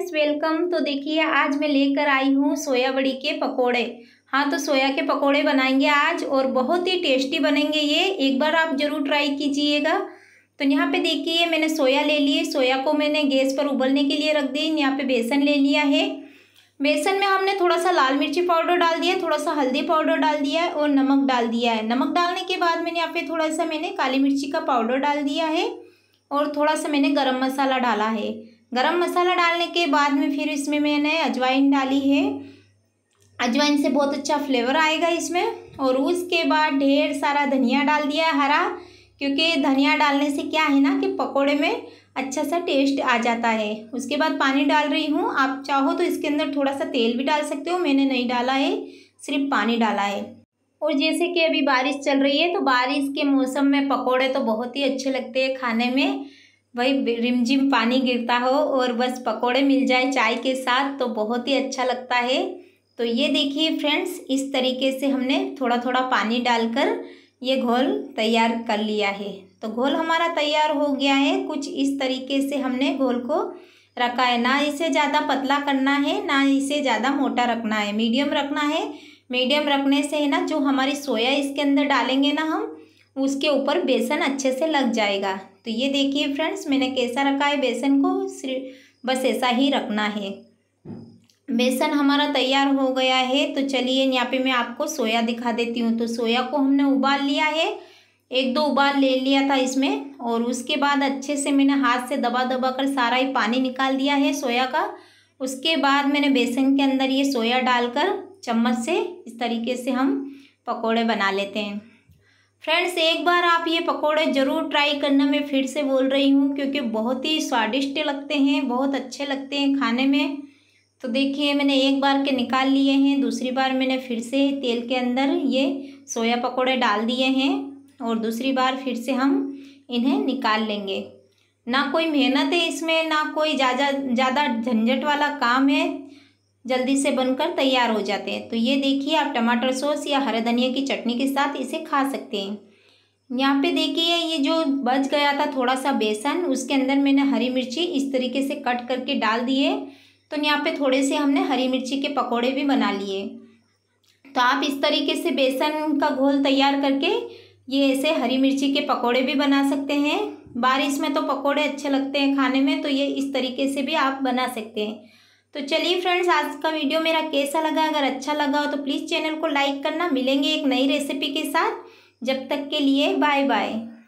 friends welcome तो देखिए आज मैं लेकर आई हूँ सोया बड़ी के पकोड़े हाँ तो सोया के पकोड़े बनाएंगे आज और बहुत ही टेस्टी बनेंगे ये एक बार आप ज़रूर ट्राई कीजिएगा तो यहाँ पे देखिए मैंने सोया ले लिए सोया को मैंने गैस पर उबलने के लिए रख दी यहाँ पे बेसन ले लिया है बेसन में हमने थोड़ा सा लाल मिर्ची पाउडर डाल दिया थोड़ा सा हल्दी पाउडर डाल दिया है और नमक डाल दिया है नमक डालने के बाद मैंने यहाँ पे थोड़ा सा मैंने काली मिर्ची का पाउडर डाल दिया है और थोड़ा सा मैंने गर्म मसाला डाला है गरम मसाला डालने के बाद में फिर इसमें मैंने अजवाइन डाली है अजवाइन से बहुत अच्छा फ्लेवर आएगा इसमें और उसके बाद ढेर सारा धनिया डाल दिया हरा क्योंकि धनिया डालने से क्या है ना कि पकोड़े में अच्छा सा टेस्ट आ जाता है उसके बाद पानी डाल रही हूँ आप चाहो तो इसके अंदर थोड़ा सा तेल भी डाल सकते हो मैंने नहीं डाला है सिर्फ पानी डाला है और जैसे कि अभी बारिश चल रही है तो बारिश के मौसम में पकोड़े तो बहुत ही अच्छे लगते हैं खाने में वही रिमझिम पानी गिरता हो और बस पकोड़े मिल जाए चाय के साथ तो बहुत ही अच्छा लगता है तो ये देखिए फ्रेंड्स इस तरीके से हमने थोड़ा थोड़ा पानी डालकर ये घोल तैयार कर लिया है तो घोल हमारा तैयार हो गया है कुछ इस तरीके से हमने घोल को रखा है ना इसे ज़्यादा पतला करना है ना इसे ज़्यादा मोटा रखना है मीडियम रखना है मीडियम रखने से है ना जो हमारी सोया इसके अंदर डालेंगे ना हम उसके ऊपर बेसन अच्छे से लग जाएगा तो ये देखिए फ्रेंड्स मैंने कैसा रखा है बेसन को बस ऐसा ही रखना है बेसन हमारा तैयार हो गया है तो चलिए यहाँ पे मैं आपको सोया दिखा देती हूँ तो सोया को हमने उबाल लिया है एक दो उबाल ले लिया था इसमें और उसके बाद अच्छे से मैंने हाथ से दबा दबा कर सारा ही पानी निकाल दिया है सोया का उसके बाद मैंने बेसन के अंदर ये सोया डालकर चम्मच से इस तरीके से हम पकोड़े बना लेते हैं फ्रेंड्स एक बार आप ये पकोड़े ज़रूर ट्राई करना मैं फिर से बोल रही हूँ क्योंकि बहुत ही स्वादिष्ट लगते हैं बहुत अच्छे लगते हैं खाने में तो देखिए मैंने एक बार के निकाल लिए हैं दूसरी बार मैंने फिर से तेल के अंदर ये सोया पकोड़े डाल दिए हैं और दूसरी बार फिर से हम इन्हें निकाल लेंगे ना कोई मेहनत है इसमें ना कोई ज़्यादा ज़्यादा झंझट वाला काम है जल्दी से बनकर तैयार हो जाते हैं तो ये देखिए आप टमाटर सॉस या हरे धनिया की चटनी के साथ इसे खा सकते हैं यहाँ पे देखिए ये जो बच गया था थोड़ा सा बेसन उसके अंदर मैंने हरी मिर्ची इस तरीके से कट करके डाल दिए तो यहाँ पे थोड़े से हमने हरी मिर्ची के पकोड़े भी बना लिए तो आप इस तरीके से बेसन का घोल तैयार करके ये ऐसे हरी मिर्ची के पकोड़े भी बना सकते हैं बारिश में तो पकोड़े अच्छे लगते हैं खाने में तो ये इस तरीके से भी आप बना सकते हैं तो चलिए फ्रेंड्स आज का वीडियो मेरा कैसा लगा अगर अच्छा लगा हो तो प्लीज़ चैनल को लाइक करना मिलेंगे एक नई रेसिपी के साथ जब तक के लिए बाय बाय